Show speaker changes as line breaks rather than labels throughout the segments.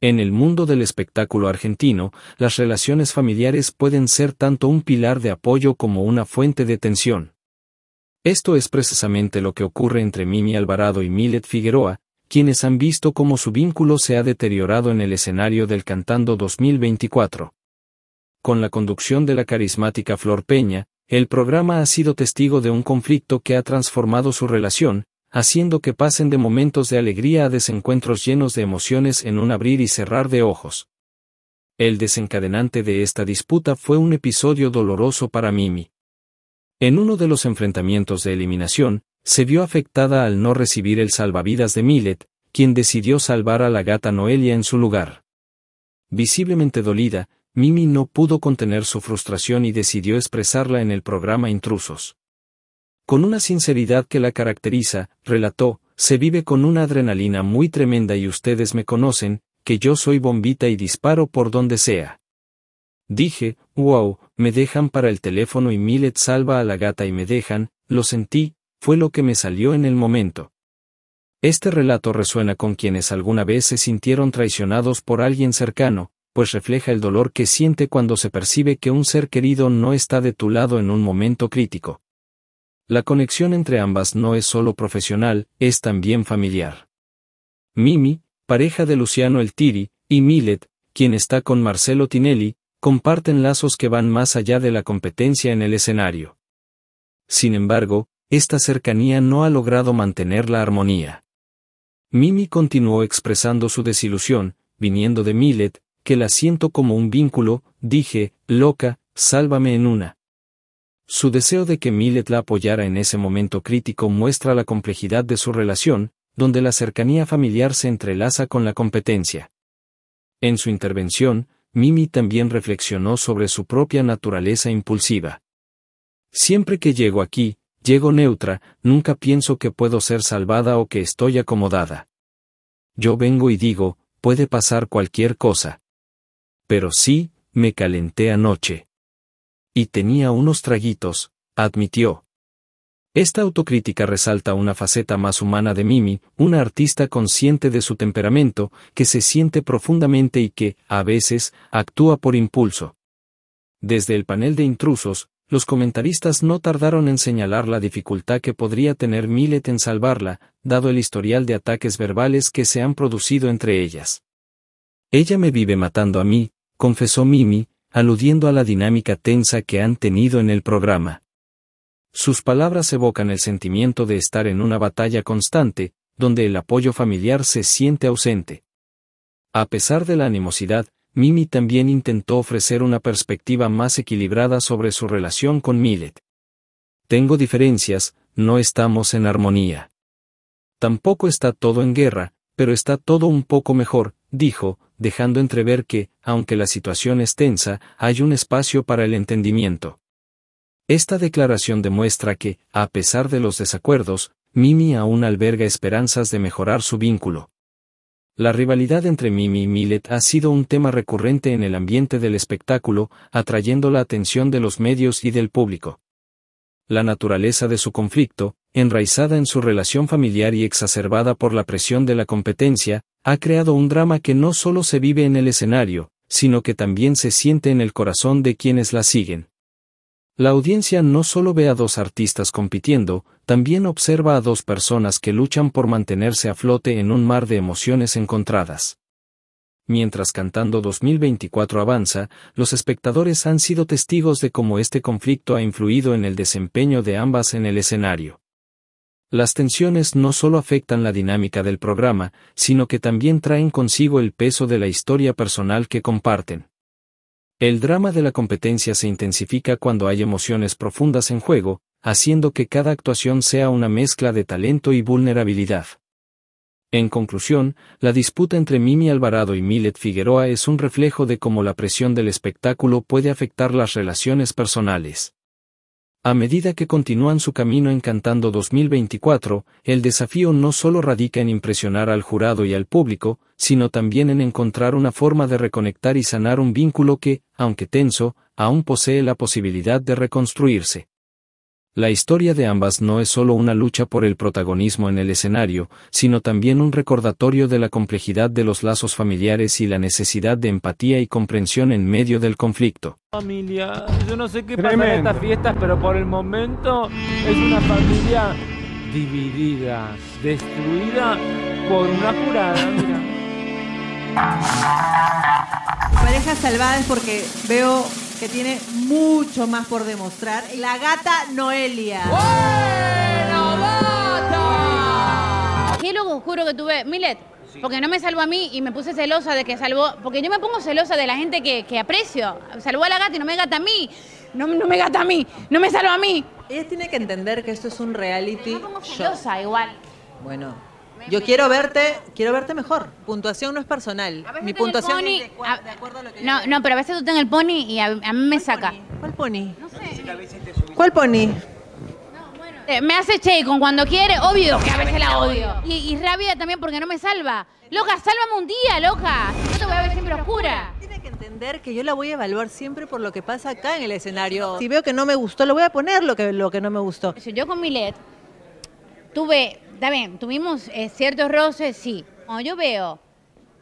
En el mundo del espectáculo argentino, las relaciones familiares pueden ser tanto un pilar de apoyo como una fuente de tensión. Esto es precisamente lo que ocurre entre Mimi Alvarado y Milet Figueroa, quienes han visto cómo su vínculo se ha deteriorado en el escenario del Cantando 2024. Con la conducción de la carismática Flor Peña, el programa ha sido testigo de un conflicto que ha transformado su relación, haciendo que pasen de momentos de alegría a desencuentros llenos de emociones en un abrir y cerrar de ojos. El desencadenante de esta disputa fue un episodio doloroso para Mimi. En uno de los enfrentamientos de eliminación, se vio afectada al no recibir el salvavidas de Millet, quien decidió salvar a la gata Noelia en su lugar. Visiblemente dolida, Mimi no pudo contener su frustración y decidió expresarla en el programa Intrusos. Con una sinceridad que la caracteriza, relató, se vive con una adrenalina muy tremenda y ustedes me conocen, que yo soy bombita y disparo por donde sea. Dije, wow, me dejan para el teléfono y Millet salva a la gata y me dejan, lo sentí, fue lo que me salió en el momento. Este relato resuena con quienes alguna vez se sintieron traicionados por alguien cercano, pues refleja el dolor que siente cuando se percibe que un ser querido no está de tu lado en un momento crítico. La conexión entre ambas no es solo profesional, es también familiar. Mimi, pareja de Luciano El Tiri, y Milet, quien está con Marcelo Tinelli, comparten lazos que van más allá de la competencia en el escenario. Sin embargo, esta cercanía no ha logrado mantener la armonía. Mimi continuó expresando su desilusión, viniendo de Milet, que la siento como un vínculo, dije, loca, sálvame en una, su deseo de que Millet la apoyara en ese momento crítico muestra la complejidad de su relación, donde la cercanía familiar se entrelaza con la competencia. En su intervención, Mimi también reflexionó sobre su propia naturaleza impulsiva. Siempre que llego aquí, llego neutra, nunca pienso que puedo ser salvada o que estoy acomodada. Yo vengo y digo, puede pasar cualquier cosa. Pero sí, me calenté anoche. Y tenía unos traguitos, admitió. Esta autocrítica resalta una faceta más humana de Mimi, una artista consciente de su temperamento, que se siente profundamente y que, a veces, actúa por impulso. Desde el panel de intrusos, los comentaristas no tardaron en señalar la dificultad que podría tener Millet en salvarla, dado el historial de ataques verbales que se han producido entre ellas. Ella me vive matando a mí, confesó Mimi, aludiendo a la dinámica tensa que han tenido en el programa. Sus palabras evocan el sentimiento de estar en una batalla constante, donde el apoyo familiar se siente ausente. A pesar de la animosidad, Mimi también intentó ofrecer una perspectiva más equilibrada sobre su relación con Millet. Tengo diferencias, no estamos en armonía. Tampoco está todo en guerra, pero está todo un poco mejor, dijo, dejando entrever que, aunque la situación es tensa, hay un espacio para el entendimiento. Esta declaración demuestra que, a pesar de los desacuerdos, Mimi aún alberga esperanzas de mejorar su vínculo. La rivalidad entre Mimi y Millet ha sido un tema recurrente en el ambiente del espectáculo, atrayendo la atención de los medios y del público. La naturaleza de su conflicto, enraizada en su relación familiar y exacerbada por la presión de la competencia, ha creado un drama que no solo se vive en el escenario, sino que también se siente en el corazón de quienes la siguen. La audiencia no solo ve a dos artistas compitiendo, también observa a dos personas que luchan por mantenerse a flote en un mar de emociones encontradas. Mientras Cantando 2024 avanza, los espectadores han sido testigos de cómo este conflicto ha influido en el desempeño de ambas en el escenario. Las tensiones no solo afectan la dinámica del programa, sino que también traen consigo el peso de la historia personal que comparten. El drama de la competencia se intensifica cuando hay emociones profundas en juego, haciendo que cada actuación sea una mezcla de talento y vulnerabilidad. En conclusión, la disputa entre Mimi Alvarado y Milet Figueroa es un reflejo de cómo la presión del espectáculo puede afectar las relaciones personales. A medida que continúan su camino encantando 2024, el desafío no solo radica en impresionar al jurado y al público, sino también en encontrar una forma de reconectar y sanar un vínculo que, aunque tenso, aún posee la posibilidad de reconstruirse. La historia de ambas no es solo una lucha por el protagonismo en el escenario, sino también un recordatorio de la complejidad de los lazos familiares y la necesidad de empatía y comprensión en medio del conflicto. Familia, yo no sé qué pasa en estas fiestas, pero por el momento es una familia dividida, destruida por una curada. mira.
Parejas salvadas porque veo que tiene mucho más
por demostrar. La gata Noelia. ¡Bueno, gata! Qué loco oscuro que tuve. Milet, porque no me salvo a mí y me puse celosa de que salvo... Porque yo me pongo celosa de la gente que, aprecio. Salvo a la gata y no me gata a mí. No, no me gata a mí. No me salvo a mí. Ella tiene que entender que esto es un reality. Yo celosa
igual. Bueno, yo quiero verte, quiero verte mejor. Puntuación no es personal. Mi puntuación pony,
No, no, pero a veces tú tenés el pony y a, mí me saca. ¿Cuál pony? No sé. ¿Cuál pony? Eh, me hace che con cuando quiere, obvio que a veces la odio. Y, rabia también porque no me salva. Loca, sálvame un día, loca. No te voy a ver siempre oscura. Tiene
que entender que yo la voy a evaluar siempre por lo que pasa acá en el escenario. Si veo que no me gustó, lo voy a poner lo que, lo que no me gustó.
Yo con mi led tuve está bien, tuvimos eh, ciertos roces, sí. yo veo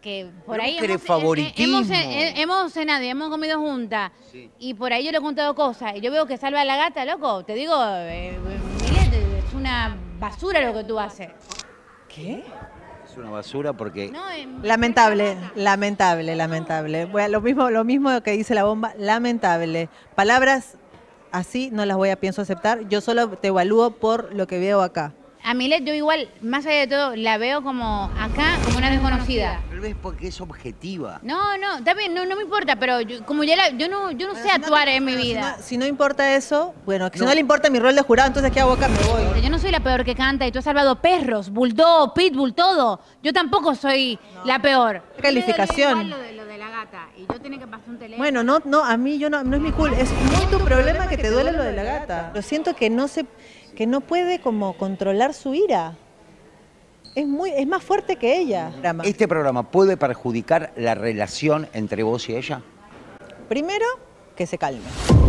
que por ahí hemos, eh, eh, Hemos, cenado y hemos comido juntas y por ahí yo le he contado cosas y yo veo que salva a la gata, loco, te digo, es una basura lo que tú haces. ¿Qué? Es una basura porque
lamentable, lamentable, lamentable. lo mismo lo mismo que dice la bomba, lamentable. Palabras así no las voy a pienso aceptar, yo solo te evalúo por lo que veo acá
a Milet yo igual, más allá de todo, la veo como acá, como una desconocida. Tal vez porque es objetiva. No, no, también no, no me importa, pero como ya yo no, yo no sé actuar en mi vida. si no,
importa eso, bueno, si no le importa mi rol de jurado, entonces aquí a boca me voy.
Yo no soy la peor que canta y tú has salvado perros, bulldog, pitbull, todo. Yo tampoco soy la peor. Calificación y yo tenía que pasar un teléfono. Bueno, no, no, a mí yo no, es mi culpa, es muy tu problema
que te duele lo de la gata. Lo siento que no se, que no puede como controlar su ira. Es, muy, es más fuerte que ella.
¿Este programa puede perjudicar la relación entre vos y ella?
Primero, que se calme.